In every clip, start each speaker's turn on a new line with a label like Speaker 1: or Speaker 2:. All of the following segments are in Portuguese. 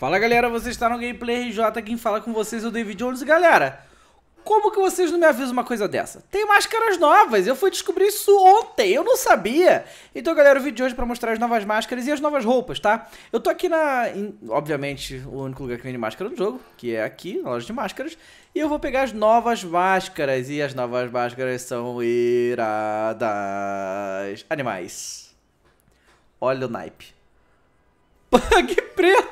Speaker 1: Fala galera, você está no Gameplay RJ, quem fala com vocês é o David Jones. Galera, como que vocês não me avisam uma coisa dessa? Tem máscaras novas, eu fui descobrir isso ontem, eu não sabia. Então, galera, o vídeo de hoje é pra mostrar as novas máscaras e as novas roupas, tá? Eu tô aqui na, em, obviamente, o único lugar que vende máscara no jogo, que é aqui, na loja de máscaras. E eu vou pegar as novas máscaras, e as novas máscaras são iradas. Animais. Olha o naipe. Pug preto.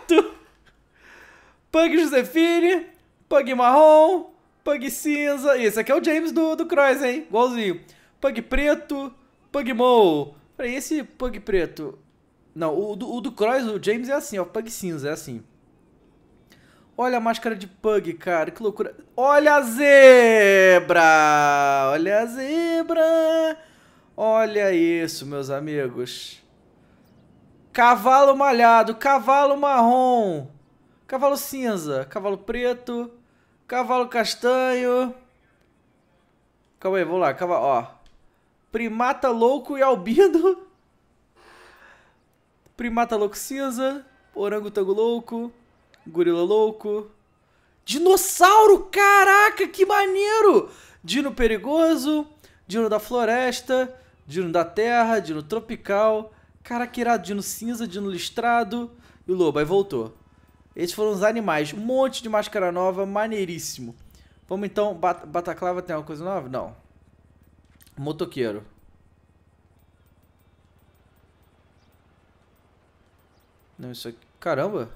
Speaker 1: Pug Josefine, Pug marrom, Pug cinza. Esse aqui é o James do, do Cross, hein? Igualzinho. Pug preto, Pug Mou. Peraí, esse Pug preto... Não, o, do, o do Cross, o James é assim, ó. Pug cinza, é assim. Olha a máscara de Pug, cara. Que loucura. Olha a zebra! Olha a zebra! Olha isso, meus amigos. Cavalo malhado, cavalo marrom. Cavalo cinza, cavalo preto, cavalo castanho. Calma aí, vou lá. Cavalo, ó. Primata louco e albino. Primata louco cinza, orangotango louco, gorila louco. Dinossauro, caraca, que maneiro! Dino perigoso, dino da floresta, dino da terra, dino tropical. Caraca, que irado, dino cinza, dino listrado. E o lobo, aí voltou. Esses foram os animais. Um monte de máscara nova, maneiríssimo. Vamos então... Bat Bataclava tem alguma coisa nova? Não. Motoqueiro. Não, isso aqui... Caramba.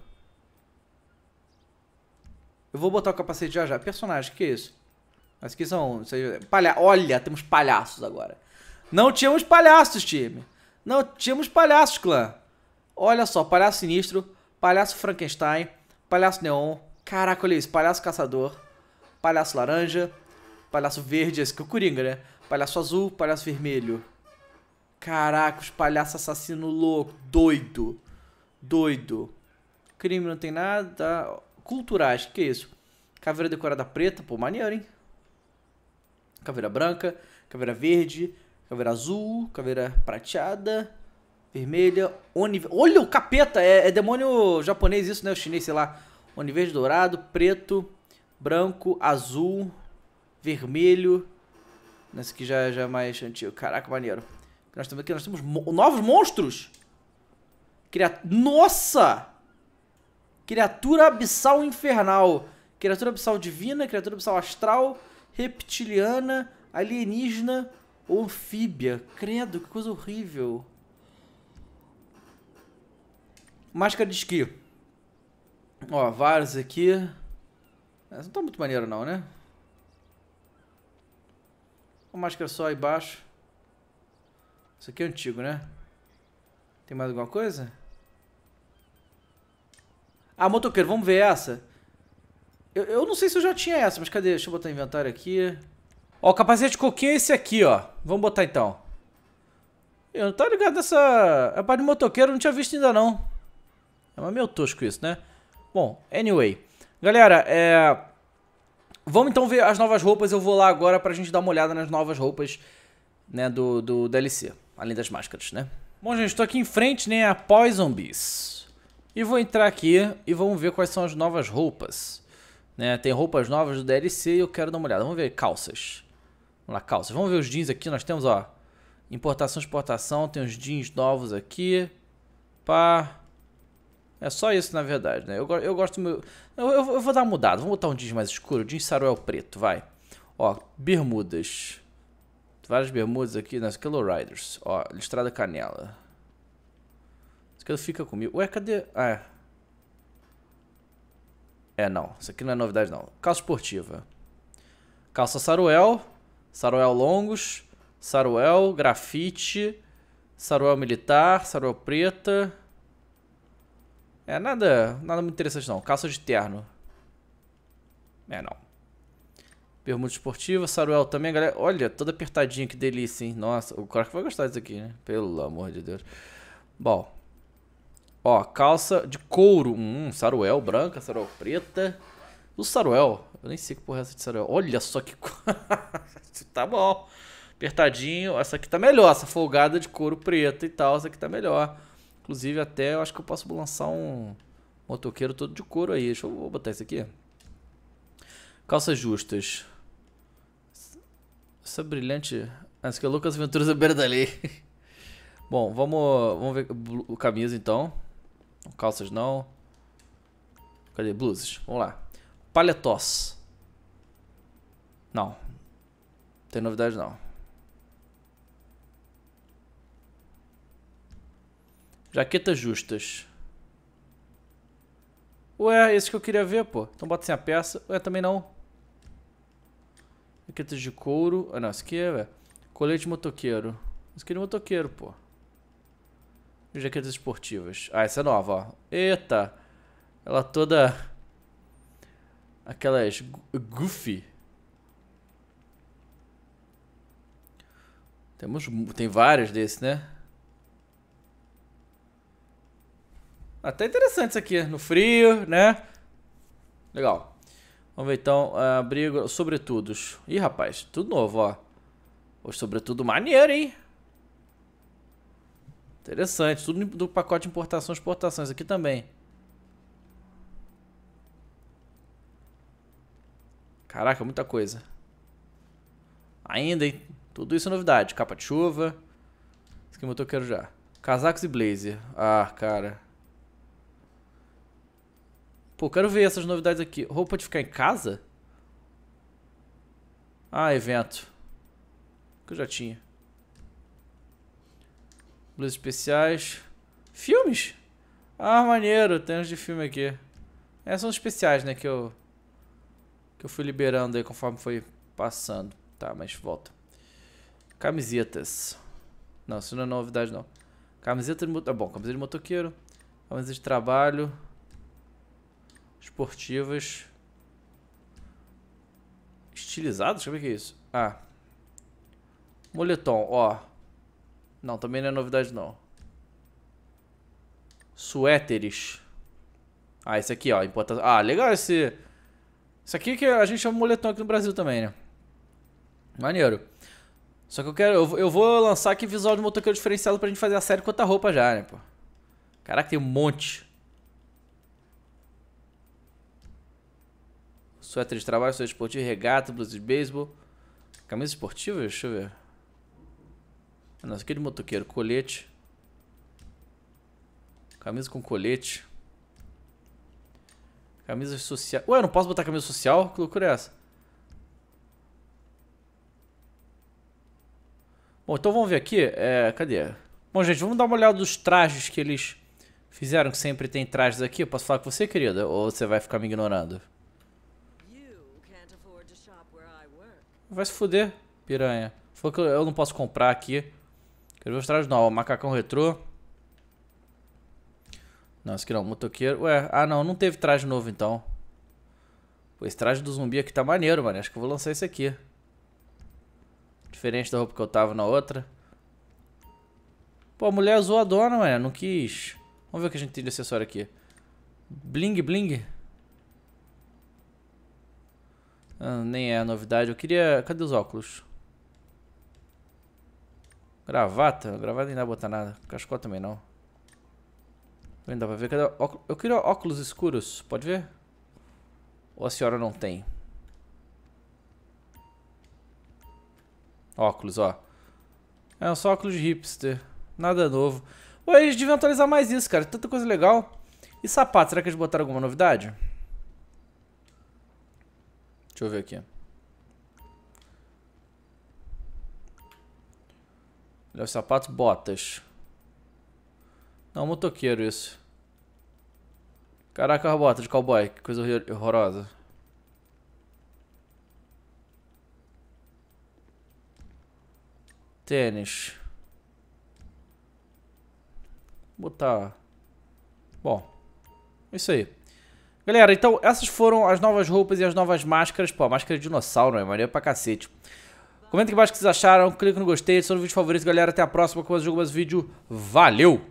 Speaker 1: Eu vou botar o capacete já já. Personagem, que é isso? Mas que são... É palha... Olha, temos palhaços agora. Não tínhamos palhaços, time. Não tínhamos palhaços, clã. Olha só, palhaço sinistro Palhaço Frankenstein, Palhaço Neon, caraca, olha isso, Palhaço Caçador, Palhaço Laranja, Palhaço Verde, esse que é o Coringa, né? Palhaço Azul, Palhaço Vermelho. Caraca, os palhaços assassino louco, doido, doido. Crime não tem nada, culturais, que é isso? Caveira decorada preta, pô, maneiro, hein? Caveira branca, caveira verde, caveira azul, caveira prateada, vermelha, oni Olha o capeta! É, é, demônio japonês isso, né? O chinês, sei lá. Oniverde dourado, preto, branco, azul, vermelho. Nesse aqui já, já é mais antigo. Caraca, maneiro. Nós temos aqui, nós temos mo novos monstros! Criat... Nossa! Criatura abissal infernal. Criatura abissal divina, criatura abissal astral, reptiliana, alienígena, anfíbia. Credo, que coisa horrível. Máscara de esqui. Ó, vários aqui. Essa não tá muito maneiro não, né? Uma máscara só aí embaixo. Isso aqui é antigo, né? Tem mais alguma coisa? Ah, motoqueiro, vamos ver essa. Eu, eu não sei se eu já tinha essa, mas cadê? Deixa eu botar inventário aqui. Ó, o capacete coquinho é esse aqui, ó. Vamos botar então. Eu não tô ligado nessa... É A parte de motoqueiro eu não tinha visto ainda não. É meio tosco isso, né? Bom, anyway. Galera, é... Vamos então ver as novas roupas. Eu vou lá agora pra gente dar uma olhada nas novas roupas né, do, do DLC. Além das máscaras, né? Bom, gente, tô aqui em frente, né? A Poison Beast. E vou entrar aqui e vamos ver quais são as novas roupas. Né? Tem roupas novas do DLC e eu quero dar uma olhada. Vamos ver calças. Vamos lá, calças. Vamos ver os jeans aqui. Nós temos, ó... Importação, exportação. Tem os jeans novos aqui. Pá... É só isso, na verdade, né? Eu, eu gosto... Meu... Eu, eu, eu, vou dar uma mudada. Vamos botar um jeans mais escuro. Jeans saruel preto, vai. Ó, bermudas. Várias bermudas aqui nas né? Kilo é Riders. Ó, listrada canela. Isso aqui fica comigo. Ué, cadê... Ah, é. É, não. Isso aqui não é novidade, não. Calça esportiva. Calça saruel. Saruel longos. Saruel, grafite. Saruel militar. Saruel preta. É, nada, nada muito interessante não. Calça de terno. É, não. Bermuda esportiva, saruel também, galera. Olha, toda apertadinha, que delícia, hein? Nossa, o Croc vai gostar disso aqui, né? Pelo amor de Deus. Bom. Ó, calça de couro. Hum, saruel branca, saruel preta. O saruel. Eu nem sei que porra é essa de saruel. Olha só que... tá bom. Apertadinho. Essa aqui tá melhor. Essa folgada de couro preta e tal. Essa aqui tá melhor. Inclusive, até eu acho que eu posso lançar um motoqueiro todo de couro aí. Deixa eu vou botar isso aqui. Calças justas. Essa é brilhante. acho aqui é Lucas Venturas à beira da lei. Bom, vamos, vamos ver o camisa então. Calças não. Cadê? Blusas. Vamos lá. Paletós. Não. Tem novidade não. Jaquetas justas. Ué, esse que eu queria ver, pô. Então bota sem a peça. Ué, também não. Jaquetas de couro. Ah, não, esse aqui é, velho. Colete motoqueiro. Esse aqui é de motoqueiro, pô. Jaquetas esportivas. Ah, essa é nova, ó. Eita. Ela toda... Aquelas goofy. Temos... Tem várias desses, né? Até interessante isso aqui, no frio, né? Legal. Vamos ver então, é, abrigo, sobretudos. Ih, rapaz, tudo novo, ó. Os sobretudo maneiro, hein? Interessante, tudo do pacote importação e exportações aqui também. Caraca, muita coisa. Ainda, hein? Tudo isso é novidade. Capa de chuva. Isso que eu quero já. Casacos e blazer. Ah, cara. Pô, quero ver essas novidades aqui. Roupa de ficar em casa? Ah, evento. Que eu já tinha. Blusas especiais. Filmes? Ah, maneiro. Tem uns de filme aqui. Essas é, são especiais, né? Que eu... Que eu fui liberando aí conforme foi passando. Tá, mas volta. Camisetas. Não, isso não é novidade, não. Camiseta de... Ah, bom, camiseta de motoqueiro. Camiseta de trabalho esportivas estilizadas? Como é que é isso? Ah. Moletom, ó. Não, também não é novidade não. Suéteres. Ah, esse aqui, ó. Importação. Ah, legal esse... Isso aqui que a gente chama moletom aqui no Brasil também, né? Maneiro. Só que eu quero... Eu, eu vou lançar aqui visual de motoqueiro diferenciado pra gente fazer a série com outra roupa já, né, pô? Caraca, tem um monte. suéter de trabalho, suéter esportivo, regata, blusa de beisebol, camisa esportiva, deixa eu ver. Nossa, aquele é motoqueiro, colete. Camisa com colete. Camisa social. Ué, eu não posso botar camisa social? Que loucura é essa? Bom, então vamos ver aqui. É, cadê? Bom, gente, vamos dar uma olhada nos trajes que eles fizeram, que sempre tem trajes aqui. Eu posso falar com você, querida? Ou você vai ficar me ignorando? Vai se fuder, piranha. Falou que eu não posso comprar aqui. Quero ver os trajes novo Macacão retrô. Não, esse aqui não. Motoqueiro. Ué, ah não, não teve traje novo então. Pô, esse traje do zumbi aqui tá maneiro, mano. Acho que eu vou lançar esse aqui. Diferente da roupa que eu tava na outra. Pô, a mulher zoadona, dona, mano. Não quis. Vamos ver o que a gente tem de acessório aqui. Bling bling. Ah, nem é novidade. Eu queria... Cadê os óculos? Gravata? Gravata nem dá pra botar nada. Cachecol também não. Não dá pra ver. Cadê óculos? Eu queria óculos escuros. Pode ver? Ou a senhora não tem? Óculos, ó. É só óculos de hipster. Nada novo. Ué, eles deviam atualizar mais isso, cara. Tanta coisa legal. E sapato, será que eles botaram alguma novidade? Deixa eu ver aqui. Melhor sapatos, botas. Não, motoqueiro isso. Caraca, a bota de cowboy, que coisa horrorosa. Tênis. Vou botar. Bom, é isso aí. Galera, então essas foram as novas roupas e as novas máscaras. Pô, máscara de dinossauro, é maneiro pra cacete. Comenta aqui embaixo o que vocês acharam, clica no gostei, se no vídeo favorito, galera. Até a próxima com mais um vídeo. Valeu!